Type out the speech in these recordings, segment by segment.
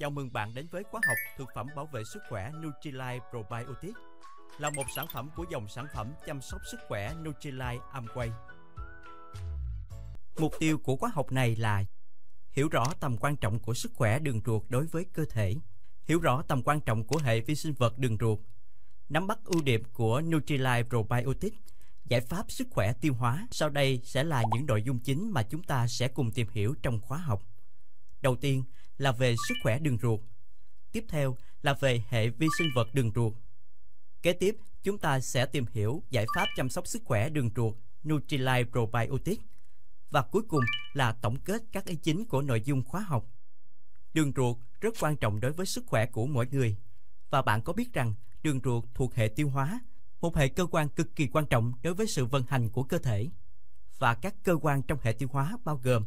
Chào mừng bạn đến với khóa học thực phẩm bảo vệ sức khỏe Nutrilite Probiotic là một sản phẩm của dòng sản phẩm chăm sóc sức khỏe Nutrilite Amway. Mục tiêu của khóa học này là hiểu rõ tầm quan trọng của sức khỏe đường ruột đối với cơ thể, hiểu rõ tầm quan trọng của hệ vi sinh vật đường ruột, nắm bắt ưu điểm của Nutrilite Probiotic, giải pháp sức khỏe tiêu hóa. Sau đây sẽ là những nội dung chính mà chúng ta sẽ cùng tìm hiểu trong khóa học. Đầu tiên là về sức khỏe đường ruột. Tiếp theo là về hệ vi sinh vật đường ruột. Kế tiếp, chúng ta sẽ tìm hiểu giải pháp chăm sóc sức khỏe đường ruột Nutrilite Probiotic và cuối cùng là tổng kết các ý chính của nội dung khóa học. Đường ruột rất quan trọng đối với sức khỏe của mỗi người và bạn có biết rằng đường ruột thuộc hệ tiêu hóa, một hệ cơ quan cực kỳ quan trọng đối với sự vận hành của cơ thể và các cơ quan trong hệ tiêu hóa bao gồm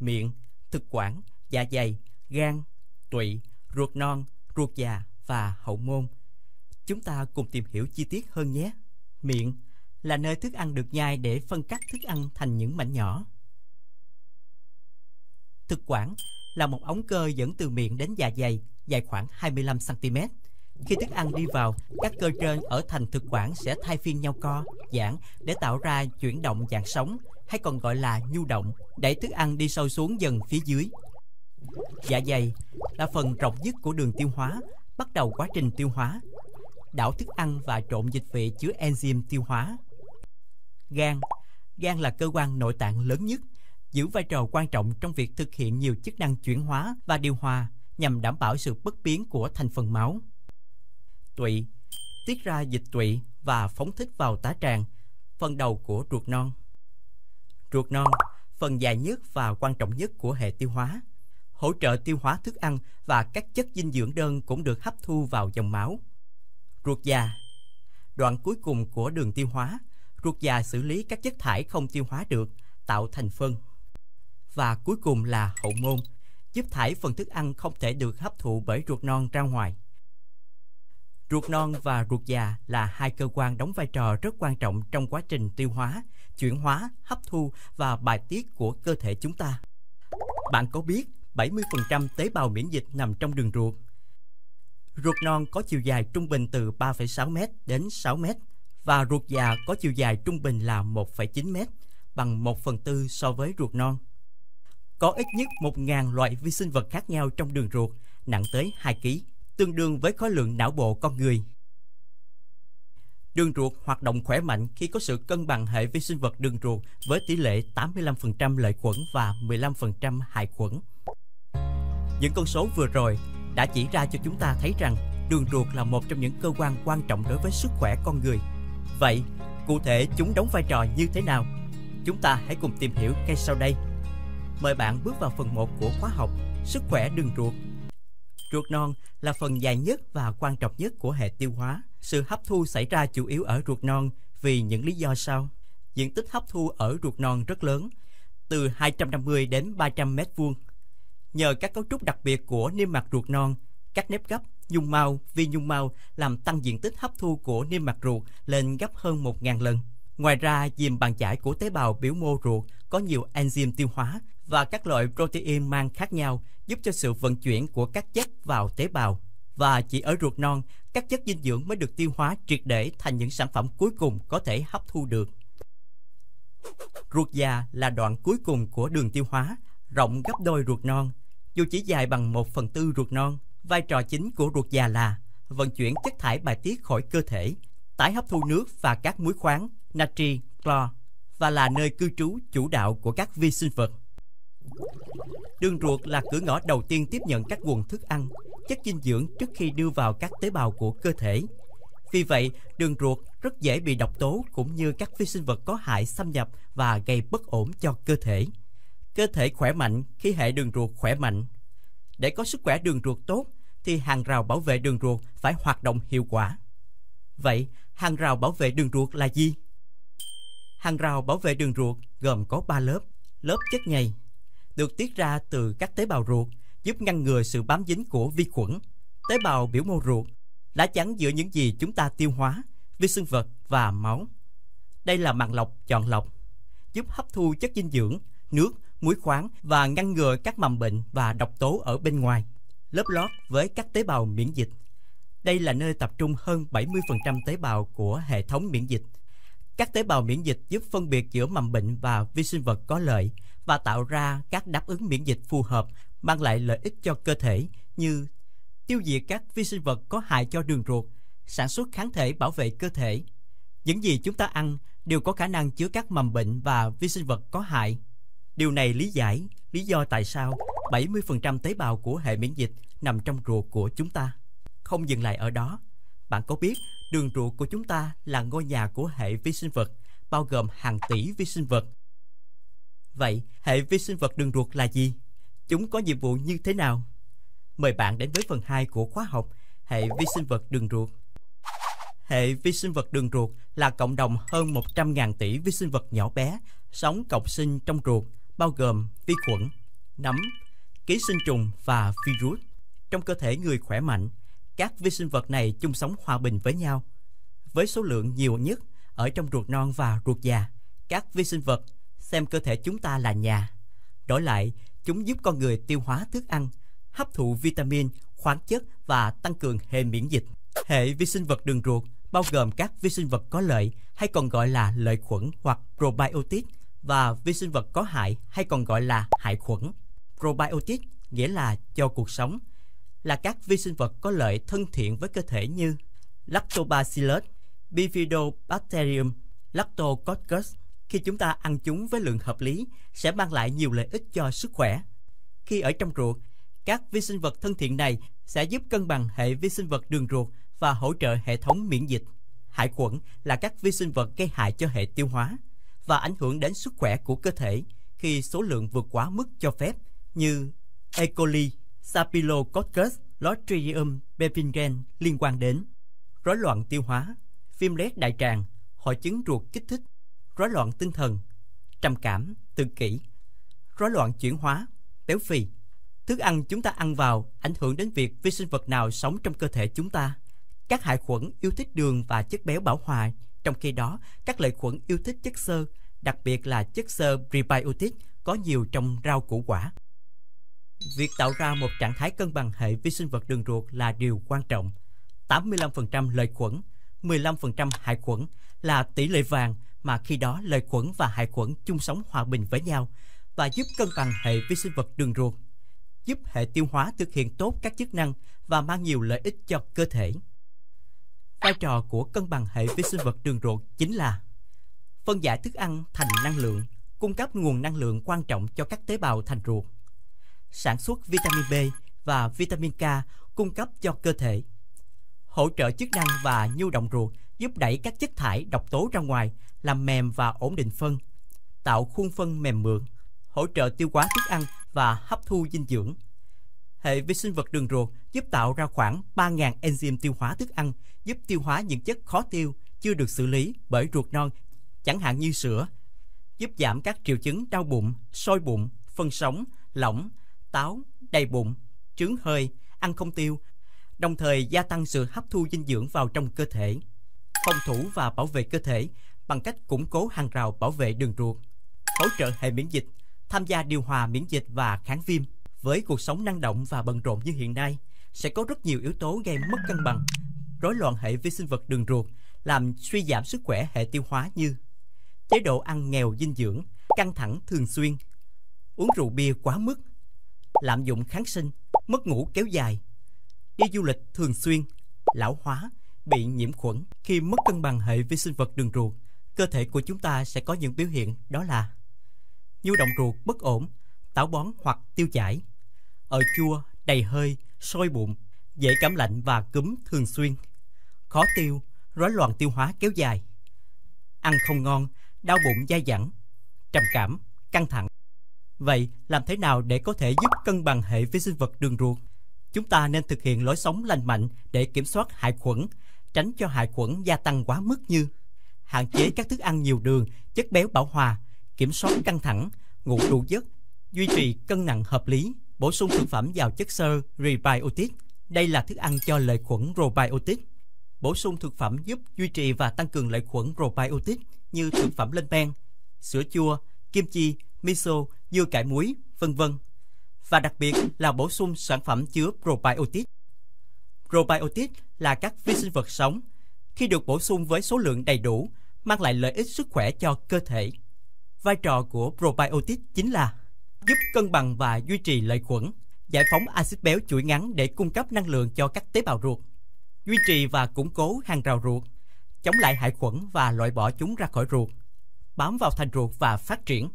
miệng, thực quản, dạ dày, gan, tụy, ruột non, ruột già và hậu môn. Chúng ta cùng tìm hiểu chi tiết hơn nhé. Miệng là nơi thức ăn được nhai để phân cắt thức ăn thành những mảnh nhỏ. Thực quản là một ống cơ dẫn từ miệng đến dạ dày dài khoảng 25 cm. Khi thức ăn đi vào, các cơ trên ở thành thực quản sẽ thay phiên nhau co, giãn để tạo ra chuyển động dạng sóng hay còn gọi là nhu động, đẩy thức ăn đi sâu xuống dần phía dưới Dạ dày là phần rộng nhất của đường tiêu hóa, bắt đầu quá trình tiêu hóa, đảo thức ăn và trộn dịch vị chứa enzyme tiêu hóa. Gan Gan là cơ quan nội tạng lớn nhất, giữ vai trò quan trọng trong việc thực hiện nhiều chức năng chuyển hóa và điều hòa nhằm đảm bảo sự bất biến của thành phần máu. Tụy tiết ra dịch tụy và phóng thích vào tá tràng, phần đầu của ruột non. Ruột non, phần dài nhất và quan trọng nhất của hệ tiêu hóa hỗ trợ tiêu hóa thức ăn và các chất dinh dưỡng đơn cũng được hấp thu vào dòng máu. Ruột già Đoạn cuối cùng của đường tiêu hóa, ruột già xử lý các chất thải không tiêu hóa được, tạo thành phân. Và cuối cùng là hậu môn, giúp thải phần thức ăn không thể được hấp thụ bởi ruột non ra ngoài. Ruột non và ruột già là hai cơ quan đóng vai trò rất quan trọng trong quá trình tiêu hóa, chuyển hóa, hấp thu và bài tiết của cơ thể chúng ta. Bạn có biết 70% tế bào miễn dịch nằm trong đường ruột. Ruột non có chiều dài trung bình từ 3,6m đến 6m và ruột già có chiều dài trung bình là 1,9m, bằng 1 phần tư so với ruột non. Có ít nhất 1.000 loại vi sinh vật khác nhau trong đường ruột, nặng tới 2 kg, tương đương với khối lượng não bộ con người. Đường ruột hoạt động khỏe mạnh khi có sự cân bằng hệ vi sinh vật đường ruột với tỷ lệ 85% lợi khuẩn và 15% hại khuẩn. Những con số vừa rồi đã chỉ ra cho chúng ta thấy rằng đường ruột là một trong những cơ quan quan trọng đối với sức khỏe con người. Vậy, cụ thể chúng đóng vai trò như thế nào? Chúng ta hãy cùng tìm hiểu ngay sau đây. Mời bạn bước vào phần 1 của khóa học Sức khỏe đường ruột. Ruột non là phần dài nhất và quan trọng nhất của hệ tiêu hóa. Sự hấp thu xảy ra chủ yếu ở ruột non vì những lý do sau. Diện tích hấp thu ở ruột non rất lớn, từ 250 đến 300 mét vuông Nhờ các cấu trúc đặc biệt của niêm mạc ruột non, các nếp gấp, nhung mau, vi nhung mau làm tăng diện tích hấp thu của niêm mạc ruột lên gấp hơn 1.000 lần. Ngoài ra, dìm bàn chải của tế bào biểu mô ruột có nhiều enzyme tiêu hóa và các loại protein mang khác nhau giúp cho sự vận chuyển của các chất vào tế bào. Và chỉ ở ruột non, các chất dinh dưỡng mới được tiêu hóa triệt để thành những sản phẩm cuối cùng có thể hấp thu được. Ruột già là đoạn cuối cùng của đường tiêu hóa, rộng gấp đôi ruột non dù chỉ dài bằng 1 phần tư ruột non. Vai trò chính của ruột già là vận chuyển chất thải bài tiết khỏi cơ thể, tái hấp thu nước và các muối khoáng, natri, clo và là nơi cư trú chủ đạo của các vi sinh vật. Đường ruột là cửa ngõ đầu tiên tiếp nhận các nguồn thức ăn, chất dinh dưỡng trước khi đưa vào các tế bào của cơ thể. Vì vậy, đường ruột rất dễ bị độc tố cũng như các vi sinh vật có hại xâm nhập và gây bất ổn cho cơ thể. Cơ thể khỏe mạnh khi hệ đường ruột khỏe mạnh. Để có sức khỏe đường ruột tốt thì hàng rào bảo vệ đường ruột phải hoạt động hiệu quả. Vậy, hàng rào bảo vệ đường ruột là gì? Hàng rào bảo vệ đường ruột gồm có 3 lớp. Lớp chất nhầy được tiết ra từ các tế bào ruột giúp ngăn ngừa sự bám dính của vi khuẩn. Tế bào biểu mô ruột lá chắn giữa những gì chúng ta tiêu hóa, vi sinh vật và máu. Đây là màng lọc chọn lọc, giúp hấp thu chất dinh dưỡng, nước muối khoáng và ngăn ngừa các mầm bệnh và độc tố ở bên ngoài, lớp lót với các tế bào miễn dịch. Đây là nơi tập trung hơn 70% tế bào của hệ thống miễn dịch. Các tế bào miễn dịch giúp phân biệt giữa mầm bệnh và vi sinh vật có lợi và tạo ra các đáp ứng miễn dịch phù hợp mang lại lợi ích cho cơ thể như tiêu diệt các vi sinh vật có hại cho đường ruột, sản xuất kháng thể bảo vệ cơ thể. Những gì chúng ta ăn đều có khả năng chứa các mầm bệnh và vi sinh vật có hại Điều này lý giải lý do tại sao 70% tế bào của hệ miễn dịch nằm trong ruột của chúng ta. Không dừng lại ở đó, bạn có biết đường ruột của chúng ta là ngôi nhà của hệ vi sinh vật, bao gồm hàng tỷ vi sinh vật. Vậy, hệ vi sinh vật đường ruột là gì? Chúng có nhiệm vụ như thế nào? Mời bạn đến với phần 2 của khóa học Hệ vi sinh vật đường ruột. Hệ vi sinh vật đường ruột là cộng đồng hơn 100.000 tỷ vi sinh vật nhỏ bé sống cộng sinh trong ruột bao gồm vi khuẩn, nấm, ký sinh trùng và virus. Trong cơ thể người khỏe mạnh, các vi sinh vật này chung sống hòa bình với nhau. Với số lượng nhiều nhất ở trong ruột non và ruột già, các vi sinh vật xem cơ thể chúng ta là nhà. Đổi lại, chúng giúp con người tiêu hóa thức ăn, hấp thụ vitamin, khoáng chất và tăng cường hệ miễn dịch. Hệ vi sinh vật đường ruột bao gồm các vi sinh vật có lợi hay còn gọi là lợi khuẩn hoặc probiotic – và vi sinh vật có hại hay còn gọi là hại khuẩn. Probiotic nghĩa là cho cuộc sống, là các vi sinh vật có lợi thân thiện với cơ thể như Lactobacillus, Bifidobacterium, Lactococcus. Khi chúng ta ăn chúng với lượng hợp lý sẽ mang lại nhiều lợi ích cho sức khỏe. Khi ở trong ruột, các vi sinh vật thân thiện này sẽ giúp cân bằng hệ vi sinh vật đường ruột và hỗ trợ hệ thống miễn dịch. hại khuẩn là các vi sinh vật gây hại cho hệ tiêu hóa và ảnh hưởng đến sức khỏe của cơ thể khi số lượng vượt quá mức cho phép như E. coli, sapilococcus, Clostridium perfringens liên quan đến rối loạn tiêu hóa, viêm loét đại tràng, hội chứng ruột kích thích, rối loạn tinh thần, trầm cảm, tự kỷ, rối loạn chuyển hóa, béo phì. Thức ăn chúng ta ăn vào ảnh hưởng đến việc vi sinh vật nào sống trong cơ thể chúng ta. Các hại khuẩn yêu thích đường và chất béo bão hòa trong khi đó, các lợi khuẩn yêu thích chất xơ, đặc biệt là chất xơ prebiotic có nhiều trong rau củ quả. Việc tạo ra một trạng thái cân bằng hệ vi sinh vật đường ruột là điều quan trọng. 85% lợi khuẩn, 15% hại khuẩn là tỷ lệ vàng mà khi đó lợi khuẩn và hại khuẩn chung sống hòa bình với nhau và giúp cân bằng hệ vi sinh vật đường ruột, giúp hệ tiêu hóa thực hiện tốt các chức năng và mang nhiều lợi ích cho cơ thể vai trò của cân bằng hệ vi sinh vật đường ruột chính là phân giải thức ăn thành năng lượng, cung cấp nguồn năng lượng quan trọng cho các tế bào thành ruột, sản xuất vitamin B và vitamin K cung cấp cho cơ thể, hỗ trợ chức năng và nhu động ruột, giúp đẩy các chất thải độc tố ra ngoài, làm mềm và ổn định phân, tạo khuôn phân mềm mượn, hỗ trợ tiêu hóa thức ăn và hấp thu dinh dưỡng. Hệ vi sinh vật đường ruột giúp tạo ra khoảng 3.000 enzyme tiêu hóa thức ăn giúp tiêu hóa những chất khó tiêu chưa được xử lý bởi ruột non, chẳng hạn như sữa, giúp giảm các triệu chứng đau bụng, sôi bụng, phân sống, lỏng, táo, đầy bụng, trướng hơi, ăn không tiêu, đồng thời gia tăng sự hấp thu dinh dưỡng vào trong cơ thể. Phòng thủ và bảo vệ cơ thể bằng cách củng cố hàng rào bảo vệ đường ruột, hỗ trợ hệ miễn dịch, tham gia điều hòa miễn dịch và kháng viêm. Với cuộc sống năng động và bận rộn như hiện nay, sẽ có rất nhiều yếu tố gây mất cân bằng rối loạn hệ vi sinh vật đường ruột, làm suy giảm sức khỏe hệ tiêu hóa như chế độ ăn nghèo dinh dưỡng, căng thẳng thường xuyên, uống rượu bia quá mức, lạm dụng kháng sinh, mất ngủ kéo dài, đi du lịch thường xuyên, lão hóa, bị nhiễm khuẩn. Khi mất cân bằng hệ vi sinh vật đường ruột, cơ thể của chúng ta sẽ có những biểu hiện đó là nhu động ruột bất ổn, táo bón hoặc tiêu chảy, ở chua, đầy hơi, sôi bụng, dễ cảm lạnh và cúm thường xuyên khó tiêu, rối loạn tiêu hóa kéo dài. Ăn không ngon, đau bụng dai dẳng, trầm cảm, căng thẳng. Vậy làm thế nào để có thể giúp cân bằng hệ vi sinh vật đường ruột? Chúng ta nên thực hiện lối sống lành mạnh để kiểm soát hại khuẩn, tránh cho hại khuẩn gia tăng quá mức như hạn chế các thức ăn nhiều đường, chất béo bão hòa, kiểm soát căng thẳng, ngủ đủ giấc, duy trì cân nặng hợp lý, bổ sung thực phẩm giàu chất xơ, prebiotic. Đây là thức ăn cho lợi khuẩn probiotic bổ sung thực phẩm giúp duy trì và tăng cường lợi khuẩn probiotic như thực phẩm lên men, sữa chua, kim chi, miso, dưa cải muối, vân vân. Và đặc biệt là bổ sung sản phẩm chứa probiotic. Probiotic là các vi sinh vật sống. Khi được bổ sung với số lượng đầy đủ, mang lại lợi ích sức khỏe cho cơ thể. Vai trò của probiotic chính là giúp cân bằng và duy trì lợi khuẩn, giải phóng axit béo chuỗi ngắn để cung cấp năng lượng cho các tế bào ruột duy trì và củng cố hàng rào ruột, chống lại hại khuẩn và loại bỏ chúng ra khỏi ruột, bám vào thành ruột và phát triển,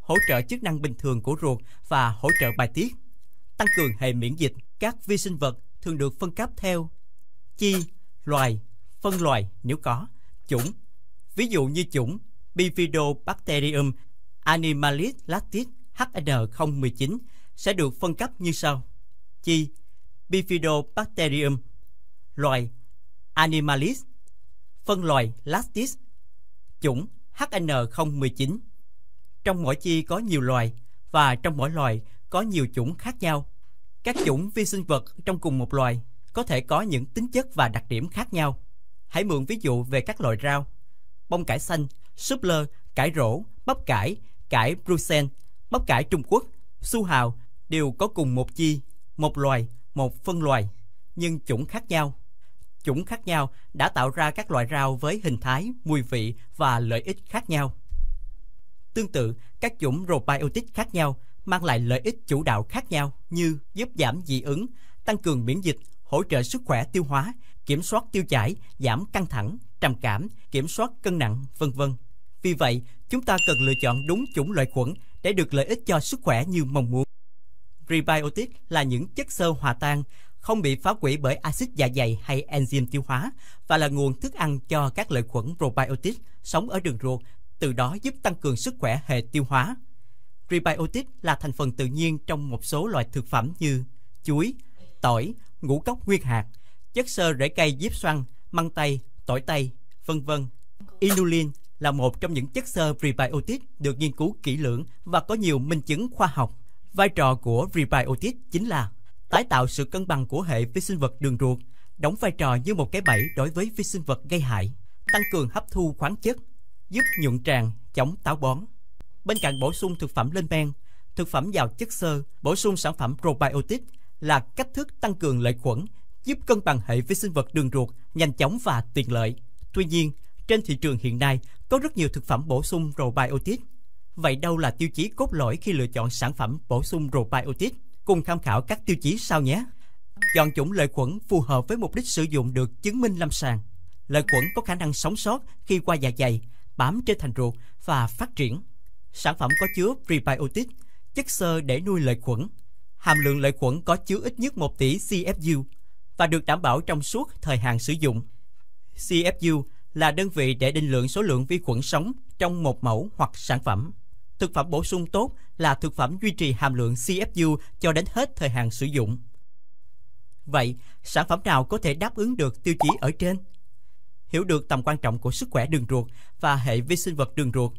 hỗ trợ chức năng bình thường của ruột và hỗ trợ bài tiết, tăng cường hệ miễn dịch. Các vi sinh vật thường được phân cấp theo chi, loài, phân loài nếu có, chủng. Ví dụ như chủng Bifidobacterium animalis lactis HN019 sẽ được phân cấp như sau. Chi Bifidobacterium loài Animalis, phân loài Lastis, chủng HN019. Trong mỗi chi có nhiều loài và trong mỗi loài có nhiều chủng khác nhau. Các chủng vi sinh vật trong cùng một loài có thể có những tính chất và đặc điểm khác nhau. Hãy mượn ví dụ về các loại rau, bông cải xanh, súp lơ, cải rổ, bắp cải, cải Brussels, bắp cải Trung Quốc, su hào đều có cùng một chi, một loài, một phân loài, nhưng chủng khác nhau chủng khác nhau đã tạo ra các loại rau với hình thái, mùi vị và lợi ích khác nhau. Tương tự, các chủng probiotic khác nhau mang lại lợi ích chủ đạo khác nhau như giúp giảm dị ứng, tăng cường miễn dịch, hỗ trợ sức khỏe tiêu hóa, kiểm soát tiêu chảy, giảm căng thẳng, trầm cảm, kiểm soát cân nặng, vân vân. Vì vậy, chúng ta cần lựa chọn đúng chủng loại khuẩn để được lợi ích cho sức khỏe như mong muốn. Prebiotic là những chất xơ hòa tan không bị phá hủy bởi axit dạ dày hay enzyme tiêu hóa và là nguồn thức ăn cho các lợi khuẩn probiotic sống ở đường ruột, từ đó giúp tăng cường sức khỏe hệ tiêu hóa. Prebiotic là thành phần tự nhiên trong một số loại thực phẩm như chuối, tỏi, ngũ cốc nguyên hạt, chất xơ rễ cây diếp xoăn, măng tây, tỏi tây, vân vân. Inulin là một trong những chất xơ prebiotic được nghiên cứu kỹ lưỡng và có nhiều minh chứng khoa học. Vai trò của prebiotic chính là tái tạo sự cân bằng của hệ vi sinh vật đường ruột, đóng vai trò như một cái bẫy đối với vi sinh vật gây hại, tăng cường hấp thu khoáng chất, giúp nhuận tràng, chống táo bón. Bên cạnh bổ sung thực phẩm lên men, thực phẩm giàu chất xơ, bổ sung sản phẩm probiotic là cách thức tăng cường lợi khuẩn, giúp cân bằng hệ vi sinh vật đường ruột nhanh chóng và tiện lợi. Tuy nhiên, trên thị trường hiện nay có rất nhiều thực phẩm bổ sung probiotic. Vậy đâu là tiêu chí cốt lõi khi lựa chọn sản phẩm bổ sung probiotic? Cùng tham khảo các tiêu chí sau nhé. Chọn chủng lợi khuẩn phù hợp với mục đích sử dụng được chứng minh lâm sàng. Lợi khuẩn có khả năng sống sót khi qua dạ dày, bám trên thành ruột và phát triển. Sản phẩm có chứa prebiotic, chất xơ để nuôi lợi khuẩn. Hàm lượng lợi khuẩn có chứa ít nhất 1 tỷ CFU và được đảm bảo trong suốt thời hạn sử dụng. CFU là đơn vị để định lượng số lượng vi khuẩn sống trong một mẫu hoặc sản phẩm thực phẩm bổ sung tốt là thực phẩm duy trì hàm lượng CFU cho đến hết thời hạn sử dụng. Vậy, sản phẩm nào có thể đáp ứng được tiêu chí ở trên? Hiểu được tầm quan trọng của sức khỏe đường ruột và hệ vi sinh vật đường ruột,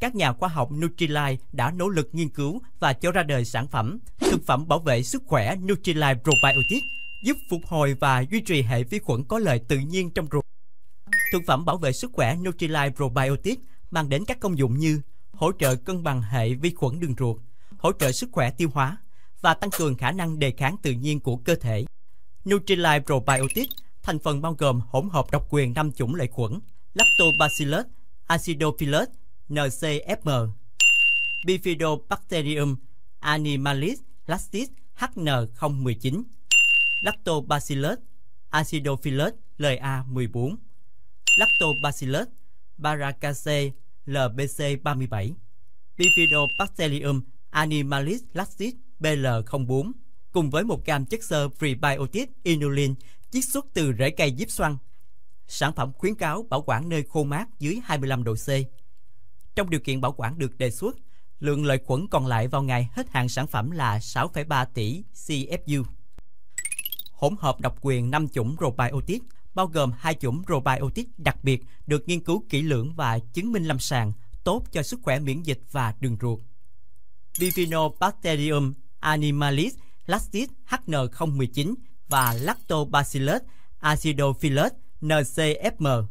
các nhà khoa học Nutrilite đã nỗ lực nghiên cứu và cho ra đời sản phẩm thực phẩm bảo vệ sức khỏe Nutrilite Probiotic giúp phục hồi và duy trì hệ vi khuẩn có lợi tự nhiên trong ruột. Thực phẩm bảo vệ sức khỏe Nutrilite Probiotic mang đến các công dụng như hỗ trợ cân bằng hệ vi khuẩn đường ruột, hỗ trợ sức khỏe tiêu hóa và tăng cường khả năng đề kháng tự nhiên của cơ thể. Nutrilite Probiotic, thành phần bao gồm hỗn hợp độc quyền 5 chủng lợi khuẩn Lactobacillus, Acidophilus, NCFM, Bifidobacterium animalis Lactis HN019, Lactobacillus, Acidophilus LA14, Lactobacillus, Baracaceae LBC37, Bifidobacterium animalis laxis BL04 cùng với một gam chất xơ prebiotic inulin chiết xuất từ rễ cây diếp xoăn. Sản phẩm khuyến cáo bảo quản nơi khô mát dưới 25 độ C. Trong điều kiện bảo quản được đề xuất, lượng lợi khuẩn còn lại vào ngày hết hạn sản phẩm là 6,3 tỷ CFU. Hỗn hợp độc quyền 5 chủng probiotic bao gồm hai chủng probiotic đặc biệt được nghiên cứu kỹ lưỡng và chứng minh lâm sàng tốt cho sức khỏe miễn dịch và đường ruột. Bifidobacterium animalis lactis HN019 và Lactobacillus acidophilus NCFM.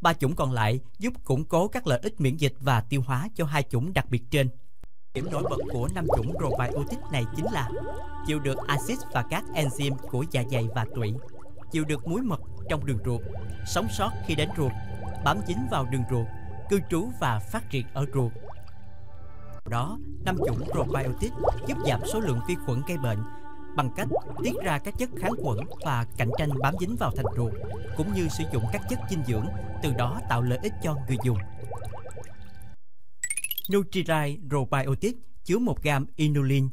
Ba chủng còn lại giúp củng cố các lợi ích miễn dịch và tiêu hóa cho hai chủng đặc biệt trên. Điểm nổi bật của năm chủng probiotic này chính là chịu được axit và các enzyme của dạ dày và tụy chịu được muối mật trong đường ruột, sống sót khi đánh ruột, bám dính vào đường ruột, cư trú và phát triển ở ruột. Đó, năm chủng probiotic giúp giảm số lượng vi khuẩn gây bệnh bằng cách tiết ra các chất kháng khuẩn và cạnh tranh bám dính vào thành ruột, cũng như sử dụng các chất dinh dưỡng, từ đó tạo lợi ích cho người dùng. Nutrilite Probiotic chứa 1 gam inulin,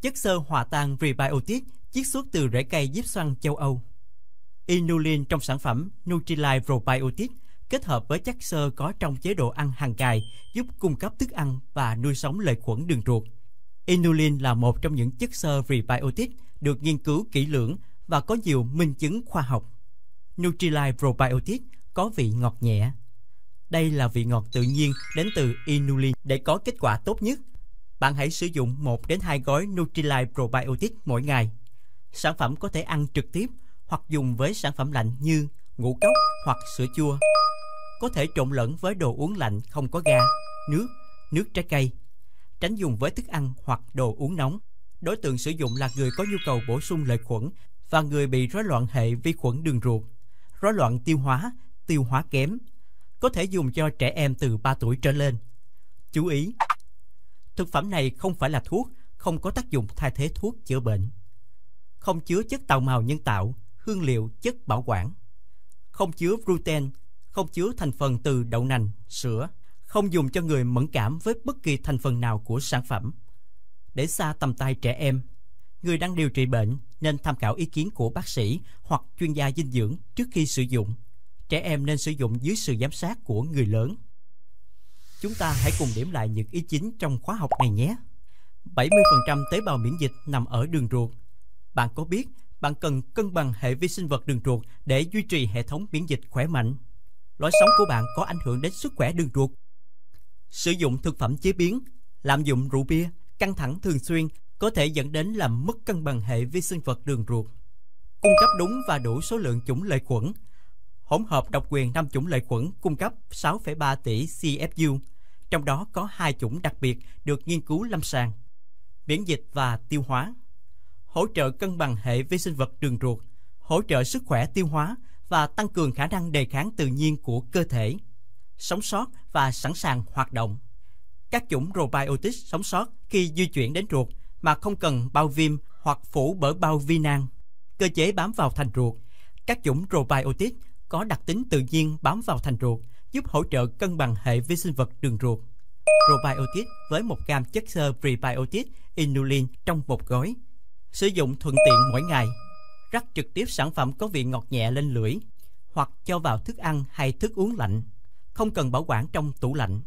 chất xơ hòa tan prebiotic chiết xuất từ rễ cây diếp xoăn châu Âu. Inulin trong sản phẩm Nutrilite Probiotic kết hợp với chất xơ có trong chế độ ăn hàng ngày giúp cung cấp thức ăn và nuôi sống lợi khuẩn đường ruột. Inulin là một trong những chất xơ prebiotic được nghiên cứu kỹ lưỡng và có nhiều minh chứng khoa học. Nutrilite Probiotic có vị ngọt nhẹ. Đây là vị ngọt tự nhiên đến từ inulin. Để có kết quả tốt nhất, bạn hãy sử dụng 1 đến 2 gói Nutrilite Probiotic mỗi ngày. Sản phẩm có thể ăn trực tiếp hoặc dùng với sản phẩm lạnh như ngũ cốc hoặc sữa chua. Có thể trộn lẫn với đồ uống lạnh không có ga, nước, nước trái cây. Tránh dùng với thức ăn hoặc đồ uống nóng. Đối tượng sử dụng là người có nhu cầu bổ sung lợi khuẩn và người bị rối loạn hệ vi khuẩn đường ruột, rối loạn tiêu hóa, tiêu hóa kém. Có thể dùng cho trẻ em từ 3 tuổi trở lên. Chú ý, thực phẩm này không phải là thuốc, không có tác dụng thay thế thuốc chữa bệnh. Không chứa chất tạo màu nhân tạo, hương liệu, chất bảo quản. Không chứa gluten, không chứa thành phần từ đậu nành, sữa, không dùng cho người mẫn cảm với bất kỳ thành phần nào của sản phẩm. Để xa tầm tay trẻ em, người đang điều trị bệnh nên tham khảo ý kiến của bác sĩ hoặc chuyên gia dinh dưỡng trước khi sử dụng. Trẻ em nên sử dụng dưới sự giám sát của người lớn. Chúng ta hãy cùng điểm lại những ý chính trong khóa học này nhé. 70% tế bào miễn dịch nằm ở đường ruột. Bạn có biết bạn cần cân bằng hệ vi sinh vật đường ruột để duy trì hệ thống miễn dịch khỏe mạnh. Lối sống của bạn có ảnh hưởng đến sức khỏe đường ruột. Sử dụng thực phẩm chế biến, lạm dụng rượu bia, căng thẳng thường xuyên có thể dẫn đến làm mất cân bằng hệ vi sinh vật đường ruột. Cung cấp đúng và đủ số lượng chủng lợi khuẩn. Hỗn hợp độc quyền 5 chủng lợi khuẩn cung cấp 6,3 tỷ CFU, trong đó có hai chủng đặc biệt được nghiên cứu lâm sàng. Miễn dịch và tiêu hóa hỗ trợ cân bằng hệ vi sinh vật đường ruột, hỗ trợ sức khỏe tiêu hóa và tăng cường khả năng đề kháng tự nhiên của cơ thể, sống sót và sẵn sàng hoạt động. Các chủng probiotic sống sót khi di chuyển đến ruột mà không cần bao viêm hoặc phủ bởi bao vi nang. Cơ chế bám vào thành ruột. Các chủng probiotic có đặc tính tự nhiên bám vào thành ruột, giúp hỗ trợ cân bằng hệ vi sinh vật đường ruột. Probiotic với một gam chất xơ prebiotic inulin trong một gói Sử dụng thuận tiện mỗi ngày. Rắc trực tiếp sản phẩm có vị ngọt nhẹ lên lưỡi hoặc cho vào thức ăn hay thức uống lạnh, không cần bảo quản trong tủ lạnh.